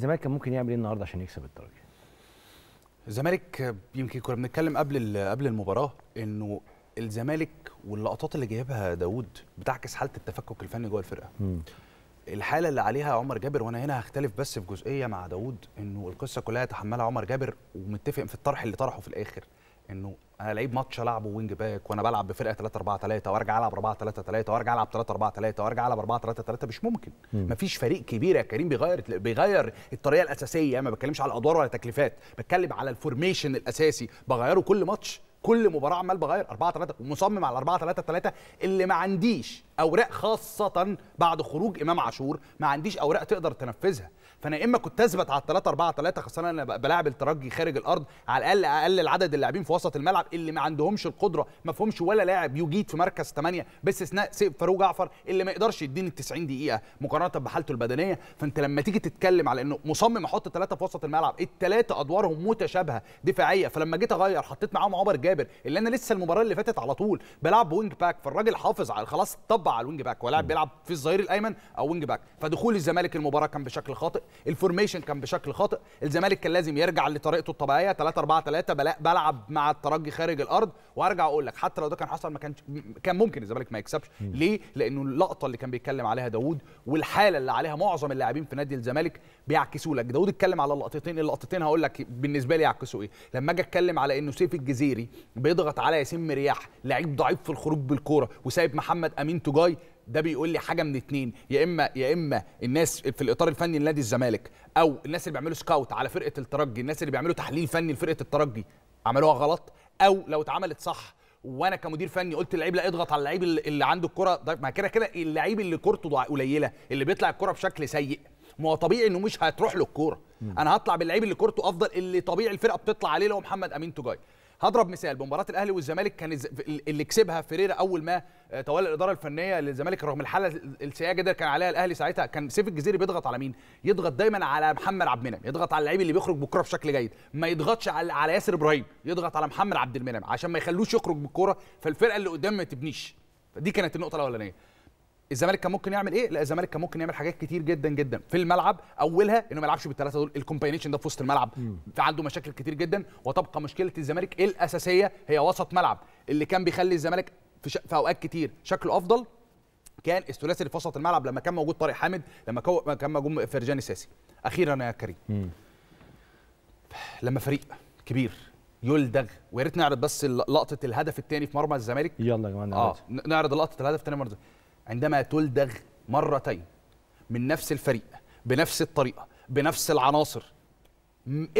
الزمالك كان ممكن يعمل ايه النهارده عشان يكسب الدرجه؟ الزمالك يمكن كنا بنتكلم قبل قبل المباراه انه الزمالك واللقطات اللي جايبها داوود بتعكس حاله التفكك الفني جوه الفرقه. م. الحاله اللي عليها عمر جابر وانا هنا هختلف بس في جزئيه مع داوود انه القصه كلها تحملها عمر جابر ومتفق في الطرح اللي طرحه في الاخر انه انا لعيب ماتش العبه وينج باك وانا بلعب بفرقه 3 4 3 وارجع العب 4 3 3 وارجع العب 3 4 3 وارجع العب 4 3 3 مش ممكن مم. مفيش فريق كبير يا كريم بيغير بيغير الطريقه الاساسيه يعني ما بتكلمش على الادوار ولا تكليفات بتكلم على الفورميشن الاساسي بغيره كل ماتش كل مباراه عمال بغير 4 3 ومصمم على 4 3 3 اللي ما عنديش اوراق خاصه بعد خروج امام عاشور ما عنديش اوراق تقدر تنفذها فانا يا اما كنت اثبت على 3 4 3 خاصه انا بلاعب الترجي خارج الارض على الاقل اقلل عدد اللاعبين في وسط الملعب اللي ما عندهمش القدره ما فيهمش ولا لاعب يجيد في مركز 8 باستثناء سيف فاروق جعفر اللي ما يقدرش يديني ال 90 دقيقه مقارنه بحالته البدنيه فانت لما تيجي تتكلم على انه مصمم احط ثلاثه في وسط الملعب الثلاثه ادوارهم متشابهه دفاعيه فلما جيت اغير حطيت معاهم عمر جابر جابر اللي انا لسه المباراه اللي فاتت على طول بلعب بوينج باك فالراجل حافظ على خلاص طبق على الوينج باك ولاعب بيلعب في الظهير الايمن او وينج باك فدخول الزمالك المباراه كان بشكل خاطئ الفورميشن كان بشكل خاطئ الزمالك كان لازم يرجع لطريقته الطبيعيه 3 4 3 بلعب مع الترجي خارج الارض وارجع اقول لك حتى لو ده كان حصل ما كانش كان ممكن الزمالك ما يكسبش ليه لانه اللقطه اللي كان بيتكلم عليها داوود والحاله اللي عليها معظم اللاعبين في نادي الزمالك بيعكسوا لك داوود اتكلم على اللقطتين اللقطتين هقول لك بالنسبه لي يعكسوا ايه لما اجي اتكلم على انه سيف الجزيري بيضغط على ياسين مرياح لعيب ضعيف في الخروج بالكوره وسايب محمد امين تجاي ده بيقول لي حاجه من اتنين يا اما يا اما الناس في الاطار الفني لنادي الزمالك او الناس اللي بيعملوا سكاوت على فرقه الترجي الناس اللي بيعملوا تحليل فني لفرقه الترجي عملوها غلط او لو اتعملت صح وانا كمدير فني قلت اللعيب لا اضغط على اللعيب اللي عنده الكره طيب ما كده كده اللعيب اللي كورته قليله اللي بيطلع الكره بشكل سيء ما هو طبيعي انه مش هتروح له الكوره انا هطلع باللعيب اللي كورته افضل اللي طبيعي الفرقه بتطلع عليه لو محمد امين تجاي هضرب مثال بمباراه الاهلي والزمالك كان اللي كسبها فيريرا اول ما تولى آه، الاداره الفنيه للزمالك رغم الحاله السيئه جدا كان عليها الاهلي ساعتها كان سيف الجزيري بيضغط على مين؟ يضغط دايما على محمد عبد المنعم يضغط على اللعيب اللي بيخرج بالكوره بشكل جيد ما يضغطش على ياسر ابراهيم يضغط على محمد عبد المنعم عشان ما يخلوش يخرج بالكوره فالفرقه اللي قدام ما تبنيش فدي كانت النقطه الاولانيه الزمالك كان ممكن يعمل ايه؟ لا الزمالك كان ممكن يعمل حاجات كتير جدا جدا في الملعب اولها انه ما يلعبش بالثلاثه دول الكومباينيشن ده في وسط الملعب عنده مشاكل كتير جدا وتبقى مشكله الزمالك الاساسيه هي وسط ملعب اللي كان بيخلي الزمالك في, ش... في اوقات كتير شكله افضل كان الثلاثي اللي في وسط الملعب لما كان موجود طارق حامد لما كو... كان موجود فرجاني ساسي اخيرا يا كريم مم. لما فريق كبير يلدغ ويا ريت نعرض بس لقطه الهدف الثاني في مرمى الزمالك يلا يا جماعه آه. نعرض لقطه الهدف الثاني مرمى عندما تلدغ مرتين من نفس الفريق بنفس الطريقه بنفس العناصر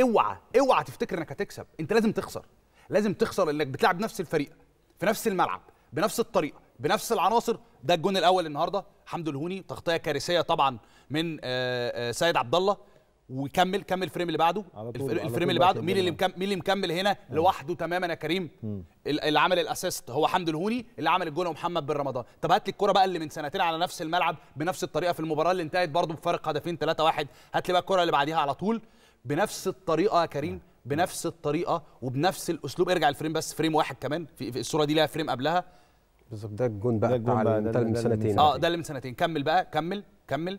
اوعى اوعى تفتكر انك هتكسب انت لازم تخسر لازم تخسر انك بتلعب نفس الفريق في نفس الملعب بنفس الطريقه بنفس العناصر ده الجون الاول النهارده حمد الهوني تغطيه كارثيه طبعا من آه، آه، سيد عبد الله وكمل كمل الفريم اللي بعده الفريم اللي بعده مين اللي مين اللي مكمل هنا لوحده تماما يا كريم اللي عمل الاسيست هو حمد الهوني اللي عمل الجون محمد بن رمضان طب هات لي الكوره بقى اللي من سنتين على نفس الملعب بنفس الطريقه في المباراه اللي انتهت برضه بفارق هدفين 3-1 هات لي بقى الكوره اللي بعديها على طول بنفس الطريقه يا كريم بنفس الطريقه وبنفس الاسلوب ارجع الفريم بس فريم واحد كمان في, الصوره دي لها فريم قبلها بالظبط ده الجون بقى ده, اللي من سنتين اه ده اللي من سنتين كمل بقى كمل كمل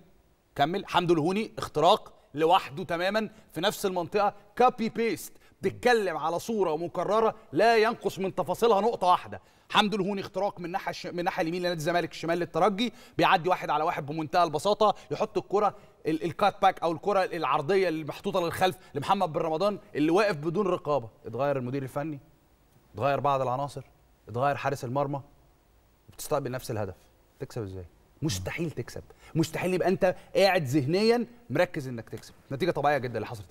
كمل حمد الهوني اختراق لوحده تماما في نفس المنطقه كابي بيست بتتكلم على صوره مكرره لا ينقص من تفاصيلها نقطه واحده حمد الهوني اختراق من ناحيه من الناحيه اليمين لنادي الزمالك الشمال للترجي بيعدي واحد على واحد بمنتهى البساطه يحط الكره ال... الكات باك او الكره العرضيه اللي محطوطه للخلف لمحمد بن رمضان اللي واقف بدون رقابه اتغير المدير الفني اتغير بعض العناصر اتغير حارس المرمى بتستقبل نفس الهدف تكسب ازاي مستحيل تكسب مستحيل يبقى انت قاعد ذهنيا مركز انك تكسب نتيجه طبيعيه جدا اللي حصلت